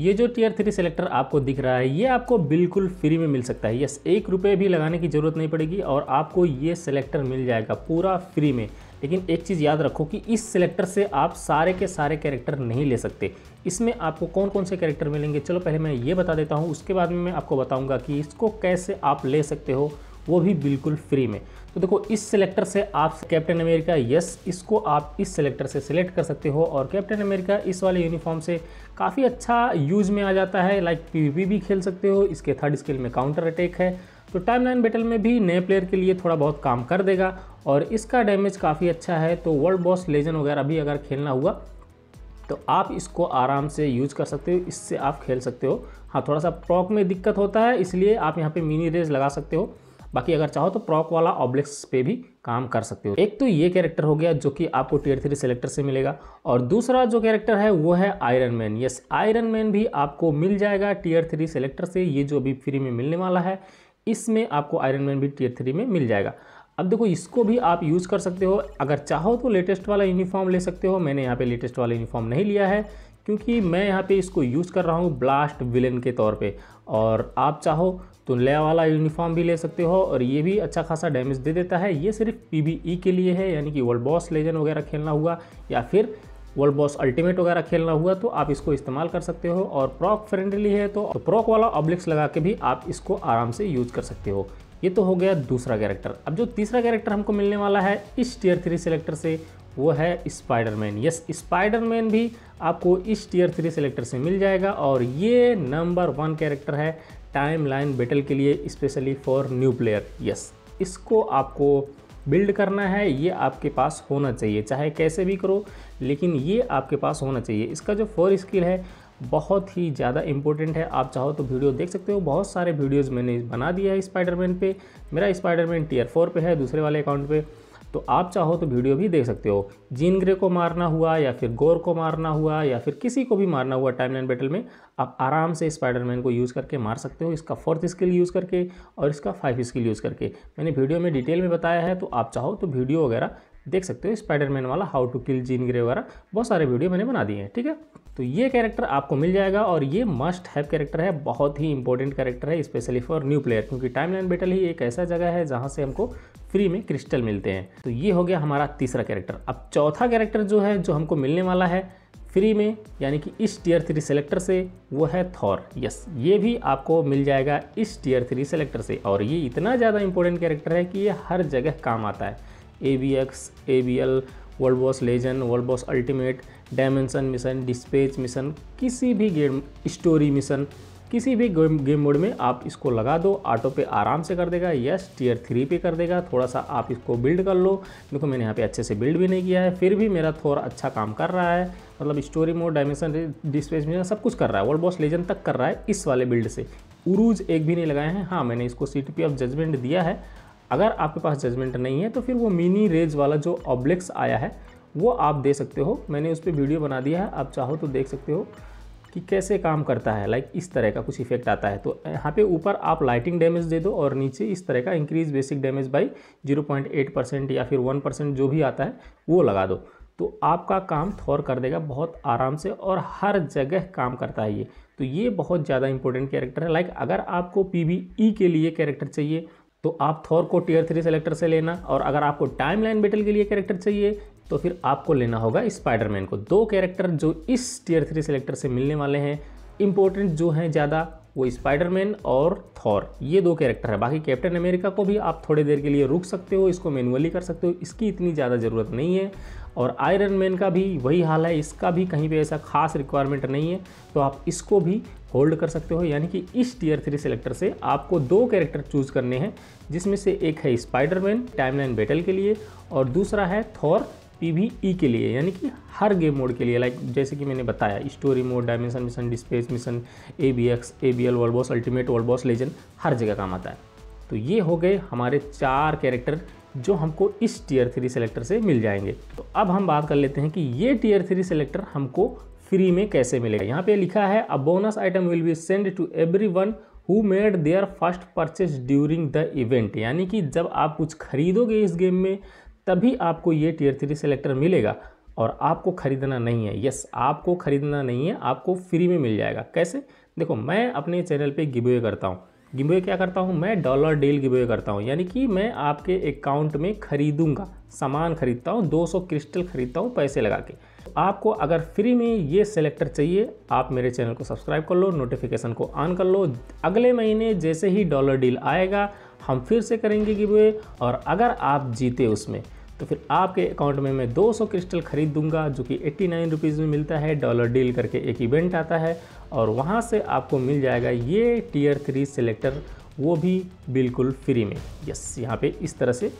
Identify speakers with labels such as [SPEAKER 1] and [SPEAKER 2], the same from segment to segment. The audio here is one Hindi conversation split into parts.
[SPEAKER 1] ये जो टीयर थ्री सेलेक्टर आपको दिख रहा है ये आपको बिल्कुल फ्री में मिल सकता है यस एक रुपये भी लगाने की ज़रूरत नहीं पड़ेगी और आपको ये सेलेक्टर मिल जाएगा पूरा फ्री में लेकिन एक चीज़ याद रखो कि इस सेलेक्टर से आप सारे के सारे कैरेक्टर नहीं ले सकते इसमें आपको कौन कौन से कैरेक्टर मिलेंगे चलो पहले मैं ये बता देता हूँ उसके बाद में मैं आपको बताऊँगा कि इसको कैसे आप ले सकते हो वो भी बिल्कुल फ्री में तो देखो इस सिलेक्टर से आप कैप्टन अमेरिका यस इसको आप इस सिलेक्टर से सिलेक्ट कर सकते हो और कैप्टन अमेरिका इस वाले यूनिफॉर्म से काफ़ी अच्छा यूज में आ जाता है लाइक पीवीपी भी खेल सकते हो इसके थर्ड स्किल में काउंटर अटैक है तो टाइम लाइन बैटल में भी नए प्लेयर के लिए थोड़ा बहुत काम कर देगा और इसका डैमेज काफ़ी अच्छा है तो वर्ल्ड बॉस लेजन वगैरह भी अगर खेलना हुआ तो आप इसको आराम से यूज कर सकते हो इससे आप खेल सकते हो हाँ थोड़ा सा प्रॉक में दिक्कत होता है इसलिए आप यहाँ पे मिनी रेज लगा सकते हो बाकी अगर चाहो तो प्रॉप वाला ऑब्लिक्स पे भी काम कर सकते हो एक तो ये कैरेक्टर हो गया जो कि आपको टीयर थ्री सेलेक्टर से मिलेगा और दूसरा जो कैरेक्टर है वो है Iron Man yes Iron Man भी आपको मिल जाएगा टीयर थ्री सेलेक्टर से ये जो अभी फ्री में मिलने वाला है इसमें आपको आयरन मैन भी टीयर थ्री में मिल जाएगा अब देखो इसको भी आप यूज़ कर सकते हो अगर चाहो तो लेटेस्ट वाला यूनिफॉर्म ले सकते हो मैंने यहाँ पे लेटेस्ट वाला यूनिफॉर्म नहीं लिया है क्योंकि मैं यहाँ पे इसको यूज़ कर रहा हूँ ब्लास्ट विलेन के तौर पे और आप चाहो तो नया वाला यूनिफॉर्म भी ले सकते हो और ये भी अच्छा खासा डैमेज दे देता है ये सिर्फ पी e के लिए है यानी कि वर्ल्ड बॉस लेजन वगैरह खेलना हुआ या फिर वर्ल्ड बॉस अल्टीमेट वगैरह खेलना हुआ तो आप इसको इस्तेमाल कर सकते हो और प्रॉक फ्रेंडली है तो, तो प्रॉक वाला ऑब्लिक्स लगा के भी आप इसको आराम से यूज कर सकते हो ये तो हो गया दूसरा कैरेक्टर अब जो तीसरा कैरेक्टर हमको मिलने वाला है इस टीयर थ्री सेलेक्टर से वो है स्पाइडरमैन यस स्पाइडरमैन भी आपको इस टीयर थ्री सेलेक्टर से मिल जाएगा और ये नंबर वन कैरेक्टर है टाइम लाइन बैटल के लिए specially for new player yes इसको आपको बिल्ड करना है ये आपके पास होना चाहिए चाहे कैसे भी करो लेकिन ये आपके पास होना चाहिए इसका जो फोर स्किल है बहुत ही ज़्यादा इंपॉर्टेंट है आप चाहो तो वीडियो देख सकते हो बहुत सारे वीडियोज़ मैंने बना दिया है स्पाइडरमैन पे मेरा स्पाइडरमैन टीयर फोर पे है दूसरे वाले अकाउंट पे तो आप चाहो तो वीडियो भी देख सकते हो जीन ग्रे को मारना हुआ या फिर गोर को मारना हुआ या फिर किसी को भी मारना हुआ टाइमलाइन बैटल में आप आराम से स्पाइडरमैन को यूज़ करके मार सकते हो इसका फोर्थ स्किल यूज़ करके और इसका फाइव स्किल यूज़ करके मैंने वीडियो में डिटेल में बताया है तो आप चाहो तो वीडियो वगैरह देख सकते हो स्पाइडरमैन वाला how to kill Jean Grey वगैरह बहुत सारे वीडियो मैंने बना दिए हैं ठीक है तो ये कैरेक्टर आपको मिल जाएगा और ये मस्ट हैव कैरेक्टर है बहुत ही इंपॉर्टेंट कैरेक्टर है स्पेशली फॉर न्यू प्लेयर क्योंकि टाइम लाइन बेटल ही एक ऐसा जगह है जहाँ से हमको फ्री में क्रिस्टल मिलते हैं तो ये हो गया हमारा तीसरा कैरेक्टर अब चौथा कैरेक्टर जो है जो हमको मिलने वाला है फ्री में यानी कि इस टीयर थ्री सेलेक्टर से वो है थॉर यस ये भी आपको मिल जाएगा इस टीयर थ्री सेलेक्टर से और ये इतना ज़्यादा इंपॉर्टेंट कैरेक्टर है कि ये हर जगह काम आता है A B X A B L world boss legend world boss ultimate dimension mission dispatch mission किसी भी गेम स्टोरी मिशन किसी भी गेम गेम मोड में आप इसको लगा दो ऑटो पे आराम से कर देगा यस टीयर थ्री पे कर देगा थोड़ा सा आप इसको बिल्ड कर लो देखो मैंने यहाँ पे अच्छे से बिल्ड भी नहीं किया है फिर भी मेरा थोड़ा अच्छा काम कर रहा है मतलब story mode dimension dispatch mission सब कुछ कर रहा है वर्ल्ड बॉस लेजन तक कर रहा है इस वाले बिल्ड से उरूज एक भी नहीं लगाए हैं हाँ मैंने इसको सी ऑफ जजमेंट दिया है अगर आपके पास जजमेंट नहीं है तो फिर वो मिनी रेज वाला जो ऑब्लिक्स आया है वो आप दे सकते हो मैंने उस पर वीडियो बना दिया है आप चाहो तो देख सकते हो कि कैसे काम करता है लाइक इस तरह का कुछ इफेक्ट आता है तो यहाँ पे ऊपर आप लाइटिंग डैमेज दे दो और नीचे इस तरह का increase basic damage by 0.8 percent या फिर 1 परसेंट जो भी आता है वो लगा दो तो आपका काम थौर कर देगा बहुत आराम से और हर जगह काम करता है ये तो ये बहुत ज़्यादा इंपॉर्टेंट कैरेक्टर है लाइक अगर आपको पी e के लिए कैरेक्टर चाहिए तो आप थॉर को टीयर थ्री सेलेक्टर से लेना और अगर आपको टाइम लाइन बेटल के लिए कैरेक्टर चाहिए तो फिर आपको लेना होगा स्पाइडरमैन को दो कैरेक्टर जो इस टीयर थ्री सेलेक्टर से मिलने वाले हैं इंपॉर्टेंट जो हैं ज़्यादा वो स्पाइडरमैन और थॉर ये दो कैरेक्टर है बाकी कैप्टन अमेरिका को भी आप थोड़ी देर के लिए रुक सकते हो इसको मैनुअली कर सकते हो इसकी इतनी ज़्यादा ज़रूरत नहीं है और आयरन मैन का भी वही हाल है इसका भी कहीं पे ऐसा खास रिक्वायरमेंट नहीं है तो आप इसको भी होल्ड कर सकते हो यानी कि इस टीयर थ्री सेलेक्टर से आपको दो कैरेक्टर चूज़ करने हैं जिसमें से एक है स्पाइडरमैन टाइमलाइन बैटल के लिए और दूसरा है थॉर पी e के लिए यानी कि हर गेम मोड के लिए लाइक जैसे कि मैंने बताया story mode dimension mission dispatch mission A B X A B L world boss ultimate world boss legend हर जगह काम आता है तो ये हो गए हमारे चार कैरेक्टर जो हमको इस टीयर थ्री सेलेक्टर से मिल जाएंगे तो अब हम बात कर लेते हैं कि ये टीयर थ्री सेलेक्टर हमको फ्री में कैसे मिलेगा यहाँ पे लिखा है a bonus item will be send to everyone who made their first purchase during the event यानी कि जब आप कुछ खरीदोगे इस गेम में तभी आपको ये टीयर थ्री सेलेक्टर मिलेगा और आपको ख़रीदना नहीं है यस आपको ख़रीदना नहीं है आपको फ्री में मिल जाएगा कैसे देखो मैं अपने चैनल पे गिवे करता हूँ गिवे क्या करता हूँ मैं डॉलर डील गिवे करता हूँ यानी कि मैं आपके अकाउंट में ख़रीदूँगा सामान ख़रीदता हूँ 200 क्रिस्टल ख़रीदता हूँ पैसे लगा के आपको अगर फ्री में ये सेलेक्टर चाहिए आप मेरे चैनल को सब्सक्राइब कर लो नोटिफिकेशन को ऑन कर लो अगले महीने जैसे ही डॉलर डील आएगा हम फिर से करेंगे गिवे और अगर आप जीते उसमें तो फिर आपके अकाउंट में मैं 200 क्रिस्टल खरीद दूंगा जो कि एट्टी नाइन रुपीज़ में मिलता है डॉलर डील करके एक इवेंट आता है और वहाँ से आपको मिल जाएगा ये टीयर थ्री सेलेक्टर वो भी बिल्कुल फ्री में यस यहाँ पे इस तरह से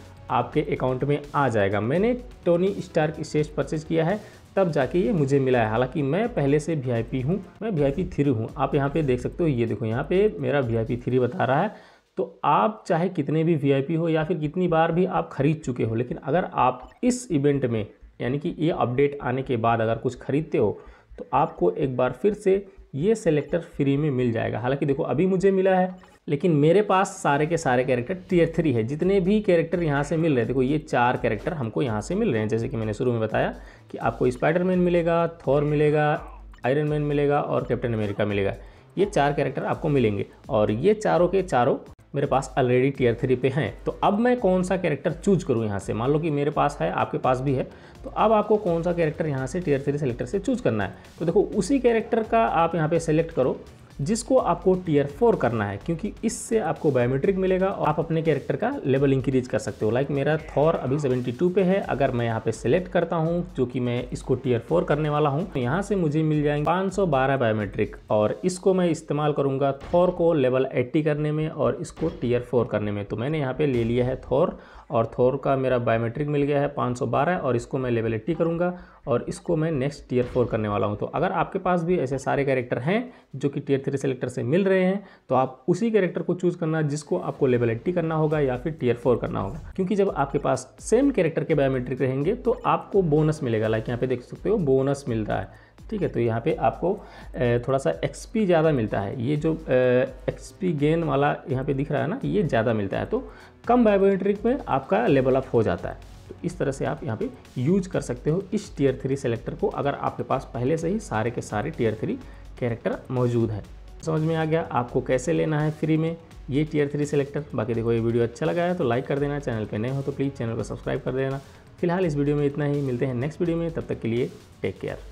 [SPEAKER 1] आपके अकाउंट में आ जाएगा मैंने टोनी स्टार्क स्टेज परचेज किया है तब जाके ये मुझे मिला है हालांकि मैं पहले से वी आई पी हूँ मैं वी आई पी थ्री हूँ आप यहाँ पे देख सकते हो ये देखो यहाँ पे मेरा वी आई पी थ्री बता रहा है तो आप चाहे कितने भी वीआईपी हो या फिर कितनी बार भी आप खरीद चुके हो लेकिन अगर आप इस इवेंट में यानी कि ये अपडेट आने के बाद अगर कुछ खरीदते हो तो आपको एक बार फिर से ये सेलेक्टर फ्री में मिल जाएगा हालांकि देखो अभी मुझे मिला है लेकिन मेरे पास सारे के सारे कैरेक्टर टीयर थ्री है जितने भी कैरेक्टर यहाँ से मिल रहे हैं देखो ये चार कैरेक्टर हमको यहाँ से मिल रहे हैं जैसे कि मैंने शुरू में बताया कि आपको स्पाइडरमैन मिलेगा थॉर मिलेगा आयरन मैन मिलेगा और कैप्टन अमेरिका मिलेगा ये चार कैरेक्टर आपको मिलेंगे और ये चारों के चारों मेरे पास ऑलरेडी टीयर थ्री पे हैं तो अब मैं कौन सा कैरेक्टर चूज करूँ यहाँ से मान लो कि मेरे पास है आपके पास भी है तो अब आपको कौन सा कैरेक्टर यहाँ से टीयर थ्री सेलेक्टर से चूज करना है तो देखो उसी कैरेक्टर का आप यहाँ पर सेलेक्ट करो जिसको आपको टीयर फोर करना है क्योंकि इससे आपको बायोमेट्रिक मिलेगा और आप अपने कैरेक्टर का लेवल इंक्रीज कर सकते हो लाइक मेरा थॉर अभी 72 पे है अगर मैं यहाँ पे सिलेक्ट करता हूँ जो कि मैं इसको टीयर फोर करने वाला हूँ तो यहाँ से मुझे मिल जाएंगे 512 बायोमेट्रिक और इसको मैं इस्तेमाल करूँगा थॉर को लेवल एट्टी करने में और इसको टीयर फोर करने में तो मैंने यहाँ पर ले लिया है थॉर और थॉर का मेरा बायोमेट्रिक मिल गया है पाँच और इसको मैं लेवल एट्टी करूँगा और इसको मैं नेक्स्ट टीयर फोर करने वाला हूँ तो अगर आपके पास भी ऐसे सारे कैरेक्टर हैं जो कि टीयर थ्री सेलेक्टर से मिल रहे हैं तो आप उसी कैरेक्टर को चूज़ करना जिसको आपको लेवल एट्टी करना होगा या फिर टीयर फोर करना होगा क्योंकि जब आपके पास सेम कैरेक्टर के बायोमेट्रिक रहेंगे तो आपको बोनस मिलेगा लाइक यहाँ पर देख सकते हो बोनस मिल रहा है ठीक है तो यहाँ पे आपको थोड़ा सा एक्सपी ज़्यादा मिलता है ये जो एक्सपी गेन वाला यहाँ पे दिख रहा है ना ये ज़्यादा मिलता है तो कम बायोमेट्रिक में आपका लेवल अप हो जाता है तो इस तरह से आप यहाँ पे यूज कर सकते हो इस टीयर थ्री सेलेक्टर को अगर आपके पास पहले से ही सारे के सारे टीयर थ्री कैरेक्टर मौजूद है समझ में आ गया आपको कैसे लेना है फ्री में ये टीयर थ्री सेलेक्टर बाकी देखो ये वीडियो अच्छा लगा है तो लाइक कर देना चैनल पर नए हो तो प्लीज़ चैनल को सब्सक्राइब कर देना फिलहाल इस वीडियो में इतना ही मिलते हैं नेक्स्ट वीडियो में तब तक के लिए टेक केयर